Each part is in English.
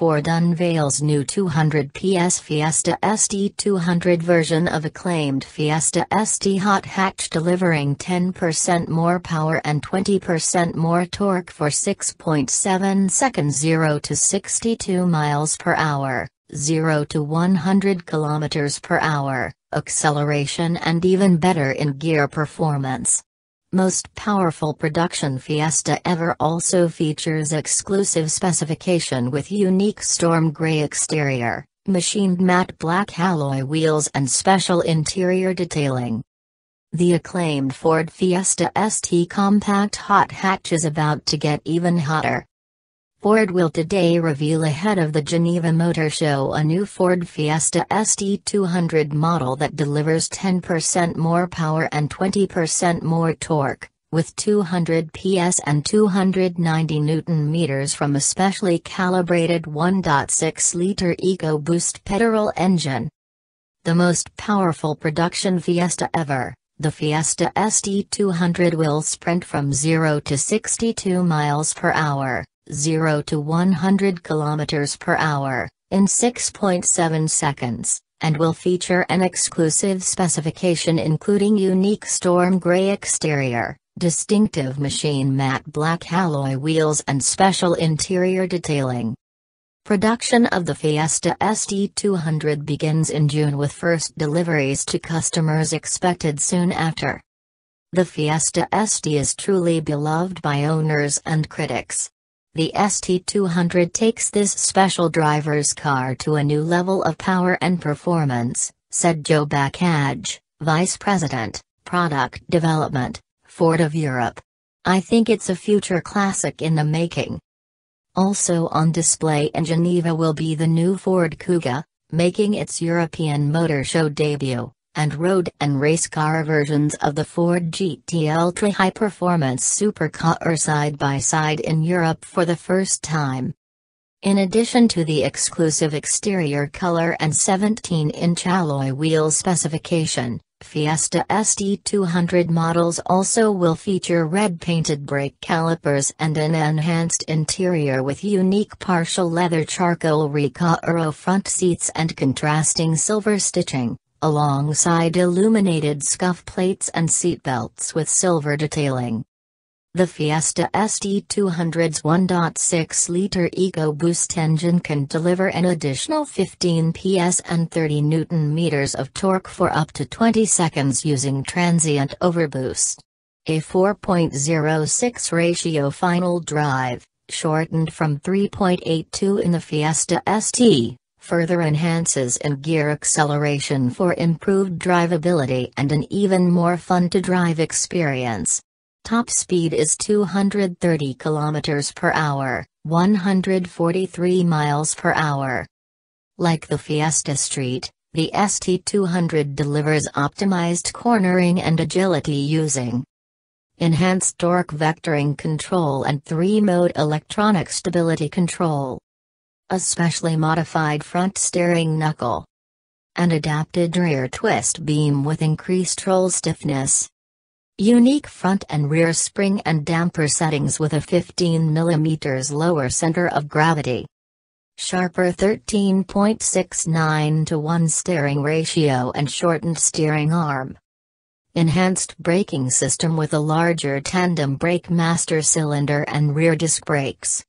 Ford unveils new 200 PS Fiesta ST 200 version of acclaimed Fiesta ST hot hatch delivering 10% more power and 20% more torque for 6.7 seconds 0 to 62 miles per hour, 0 to 100 kilometers per hour, acceleration and even better in gear performance most powerful production Fiesta ever also features exclusive specification with unique storm gray exterior, machined matte black alloy wheels and special interior detailing. The acclaimed Ford Fiesta ST compact hot hatch is about to get even hotter. Ford will today reveal ahead of the Geneva Motor Show a new Ford Fiesta ST200 model that delivers 10% more power and 20% more torque, with 200 PS and 290 Newton meters from a specially calibrated 1.6-liter EcoBoost petrol engine. The most powerful production Fiesta ever. The Fiesta ST200 will sprint from 0 to 62 miles per hour, 0 to 100 km per hour, in 6.7 seconds, and will feature an exclusive specification including unique storm gray exterior, distinctive machine matte black alloy wheels and special interior detailing. Production of the Fiesta ST200 begins in June with first deliveries to customers expected soon after. The Fiesta ST is truly beloved by owners and critics, the ST200 takes this special driver's car to a new level of power and performance, said Joe Backage, Vice President, Product Development, Ford of Europe. I think it's a future classic in the making. Also on display in Geneva will be the new Ford Kuga, making its European Motor Show debut and road and race car versions of the Ford GT Ultra high-performance supercar side-by-side in Europe for the first time. In addition to the exclusive exterior color and 17-inch alloy wheel specification, Fiesta ST200 models also will feature red-painted brake calipers and an enhanced interior with unique partial leather charcoal Recaro front seats and contrasting silver stitching, alongside illuminated scuff plates and seatbelts with silver detailing. The Fiesta ST200's 1.6-liter EcoBoost engine can deliver an additional 15 PS and 30 Nm of torque for up to 20 seconds using transient overboost. A 4.06 ratio final drive, shortened from 3.82 in the Fiesta ST, further enhances in-gear acceleration for improved drivability and an even more fun-to-drive experience. Top speed is 230 km per hour, 143 miles per hour. Like the Fiesta Street, the ST200 delivers optimized cornering and agility using enhanced torque vectoring control and three-mode electronic stability control a specially modified front steering knuckle, an adapted rear twist beam with increased roll stiffness. Unique front and rear spring and damper settings with a 15 mm lower center of gravity. Sharper 13.69 to 1 steering ratio and shortened steering arm. Enhanced braking system with a larger tandem brake master cylinder and rear disc brakes.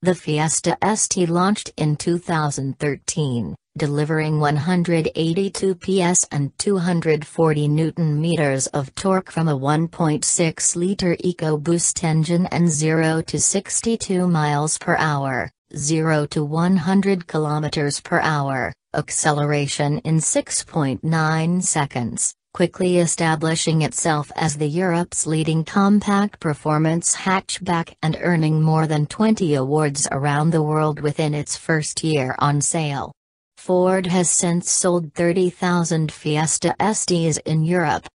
The Fiesta ST launched in 2013, delivering 182 PS and 240 newton meters of torque from a 1.6-liter EcoBoost engine and 0 to 62 miles per hour, 0 to 100 kilometers per hour, acceleration in 6.9 seconds quickly establishing itself as the Europe's leading compact performance hatchback and earning more than 20 awards around the world within its first year on sale. Ford has since sold 30,000 Fiesta STs in Europe,